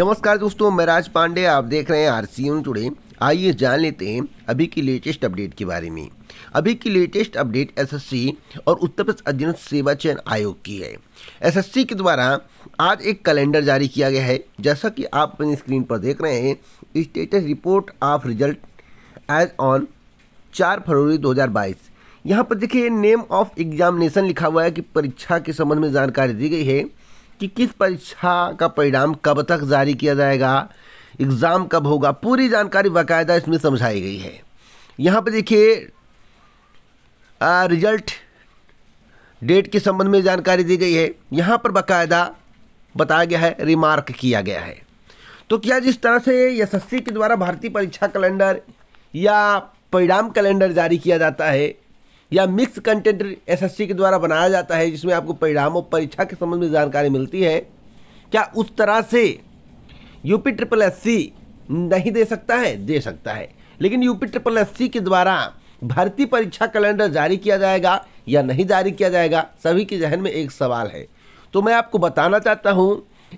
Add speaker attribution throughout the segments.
Speaker 1: नमस्कार दोस्तों मैं राज पांडे आप देख रहे हैं आर सी टुडे आइए जान लेते हैं अभी की लेटेस्ट अपडेट के बारे में अभी की लेटेस्ट अपडेट एसएससी और उत्तर प्रदेश अध्ययन सेवा चयन आयोग की है एसएससी के द्वारा आज एक कैलेंडर जारी किया गया है जैसा कि आप अपनी स्क्रीन पर देख रहे हैं status report of result as on चार फरवरी दो यहाँ पर देखिए नेम ऑफ एग्जामिनेशन लिखा हुआ है कि परीक्षा के संबंध में जानकारी दी गई है कि किस परीक्षा का परिणाम कब तक जारी किया जाएगा एग्ज़ाम कब होगा पूरी जानकारी बाकायदा इसमें समझाई गई है यहाँ पर देखिए रिजल्ट डेट के संबंध में जानकारी दी गई है यहाँ पर बाकायदा बताया गया है रिमार्क किया गया है तो क्या जिस तरह से एस के द्वारा भारतीय परीक्षा कैलेंडर या परिणाम कैलेंडर जारी किया जाता है या मिक्स कंटेंट एसएससी के द्वारा बनाया जाता है जिसमें आपको परिणाम और परीक्षा के संबंध में जानकारी मिलती है क्या उस तरह से यूपी ट्रिपल एस नहीं दे सकता है दे सकता है लेकिन यूपी ट्रिपल एस के द्वारा भर्ती परीक्षा कैलेंडर जारी किया जाएगा या नहीं जारी किया जाएगा सभी के जहन में एक सवाल है तो मैं आपको बताना चाहता हूँ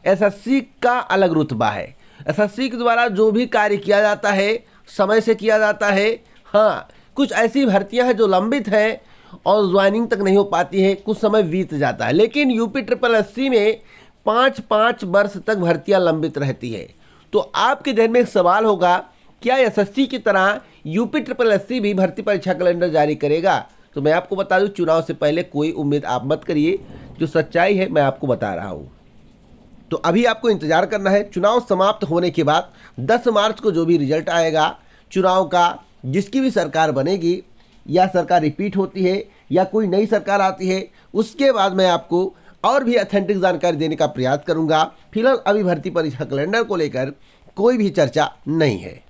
Speaker 1: एसएससी का अलग रुतबा है एसएससी के द्वारा जो भी कार्य किया जाता है समय से किया जाता है हाँ कुछ ऐसी भर्तियां हैं जो लंबित हैं और ज्वाइनिंग तक नहीं हो पाती है कुछ समय बीत जाता है लेकिन यूपी ट्रिपल एस में पाँच पाँच वर्ष तक भर्तियाँ लंबित रहती है तो आपके जहन में एक सवाल होगा क्या एस की तरह यूपी ट्रिपल एस भी भर्ती परीक्षा कैलेंडर जारी करेगा तो मैं आपको बता दूँ चुनाव से पहले कोई उम्मीद आप मत करिए जो सच्चाई है मैं आपको बता रहा हूँ तो अभी आपको इंतज़ार करना है चुनाव समाप्त होने के बाद 10 मार्च को जो भी रिजल्ट आएगा चुनाव का जिसकी भी सरकार बनेगी या सरकार रिपीट होती है या कोई नई सरकार आती है उसके बाद मैं आपको और भी अथेंटिक जानकारी देने का प्रयास करूंगा फिलहाल अभी भर्ती परीक्षा कैलेंडर को लेकर कोई भी चर्चा नहीं है